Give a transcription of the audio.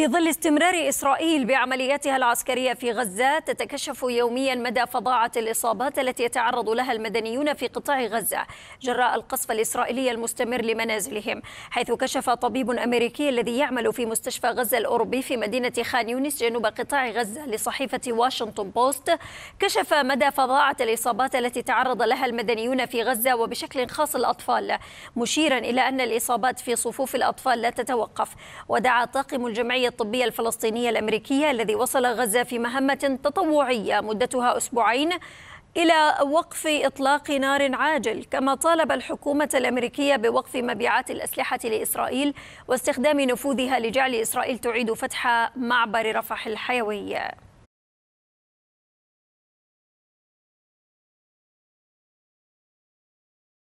في ظل استمرار إسرائيل بعملياتها العسكرية في غزة تتكشف يوميا مدى فظاعة الإصابات التي يتعرض لها المدنيون في قطاع غزة جراء القصف الإسرائيلي المستمر لمنازلهم حيث كشف طبيب أمريكي الذي يعمل في مستشفى غزة الأوروبي في مدينة خان يونس جنوب قطاع غزة لصحيفة واشنطن بوست كشف مدى فظاعة الإصابات التي تعرض لها المدنيون في غزة وبشكل خاص الأطفال مشيرا إلى أن الإصابات في صفوف الأطفال لا تتوقف ودعا طاقم الجمعية الطبية الفلسطينية الأمريكية الذي وصل غزة في مهمة تطوعية مدتها أسبوعين إلى وقف إطلاق نار عاجل كما طالب الحكومة الأمريكية بوقف مبيعات الأسلحة لإسرائيل واستخدام نفوذها لجعل إسرائيل تعيد فتح معبر رفح الحيوي